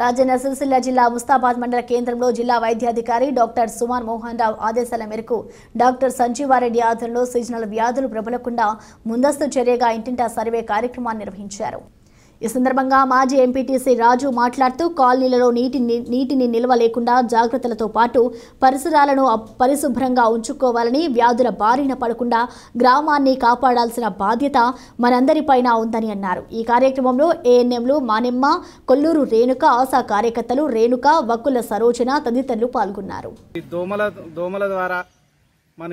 రాజన్న సిరిసిల్ల జిల్లా ముస్తాబాద్ మండల కేంద్రంలో జిల్లా వైద్యాధికారి డాక్టర్ సుమార్ మోహన్ రావు ఆదేశాల మేరకు డాక్టర్ సంజీవారెడ్డి ఆధ్వర్యంలో సీజనల్ వ్యాధులు ప్రబలకుండా ముందస్తు చర్యగా ఇంటింటా సర్వే కార్యక్రమాన్ని నిర్వహించారు ఈ సందర్భంగా మాజీ ఎంపీటీసీ రాజు మాట్లాడుతూ కాలనీలలో నీటిని నీటిని నిల్వ లేకుండా జాగ్రత్తలతో పాటు పరిసరాలను పరిశుభ్రంగా ఉంచుకోవాలని వ్యాధుల బారిన పడకుండా గ్రామాన్ని కాపాడాల్సిన బాధ్యత మనందరిపైన ఉందని అన్నారు ఈ కార్యక్రమంలో ఏఎన్ఎంలు మానెమ్మ కొల్లూరు రేణుక ఆశా కార్యకర్తలు రేణుక వక్కుల సరోజన తదితరులు పాల్గొన్నారు దోమల దోమల ద్వారా మన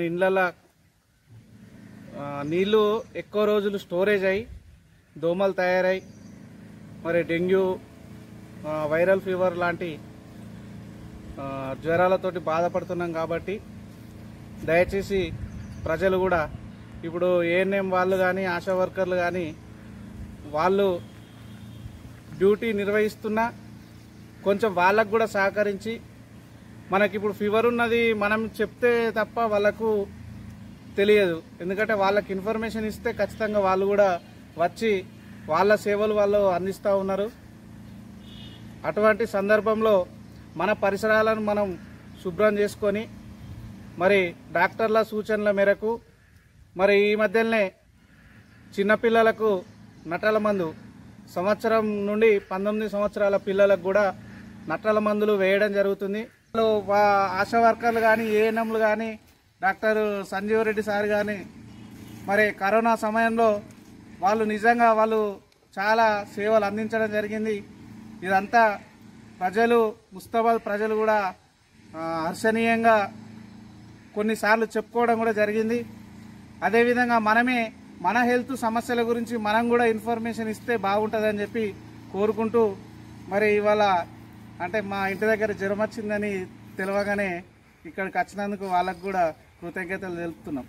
ఎక్కువ రోజులు స్టోరేజ్ అయి దోమలు తయారై మరి డెంగ్యూ వైరల్ ఫీవర్ లాంటి జ్వరాలతోటి బాధపడుతున్నాం కాబట్టి దయచేసి ప్రజలు కూడా ఇప్పుడు ఏఎన్ఎం వాళ్ళు కానీ ఆశా వర్కర్లు కానీ వాళ్ళు డ్యూటీ నిర్వహిస్తున్నా కొంచెం వాళ్ళకు కూడా సహకరించి మనకిప్పుడు ఫీవర్ ఉన్నది మనం చెప్తే తప్ప వాళ్ళకు తెలియదు ఎందుకంటే వాళ్ళకి ఇన్ఫర్మేషన్ ఇస్తే ఖచ్చితంగా వాళ్ళు కూడా వచ్చి వాళ్ళ సేవలు వాళ్ళు అందిస్తూ ఉన్నారు అటువంటి సందర్భంలో మన పరిసరాలను మనం శుభ్రం చేసుకొని మరి డాక్టర్ల సూచనల మేరకు మరి ఈ మధ్యనే చిన్నపిల్లలకు నటల మందు సంవత్సరం నుండి పంతొమ్మిది సంవత్సరాల పిల్లలకు కూడా నట్టల మందులు వేయడం జరుగుతుంది ఆశా వర్కర్లు కానీ ఏఎన్ఎంలు కానీ డాక్టర్ సంజీవరెడ్డి రెడ్డి సార్ కానీ మరి కరోనా సమయంలో వాళ్ళు నిజంగా వాళ్ళు చాలా సేవలు అందించడం జరిగింది ఇదంతా ప్రజలు ముస్తాబాద్ ప్రజలు కూడా హర్షణీయంగా కొన్నిసార్లు చెప్పుకోవడం కూడా జరిగింది అదేవిధంగా మనమే మన హెల్త్ సమస్యల గురించి మనం కూడా ఇన్ఫర్మేషన్ ఇస్తే బాగుంటుందని చెప్పి కోరుకుంటూ మరి ఇవాళ అంటే మా ఇంటి దగ్గర జ్వరం వచ్చిందని తెలియగానే ఇక్కడికి వచ్చినందుకు వాళ్ళకు కూడా కృతజ్ఞతలు తెలుపుతున్నాం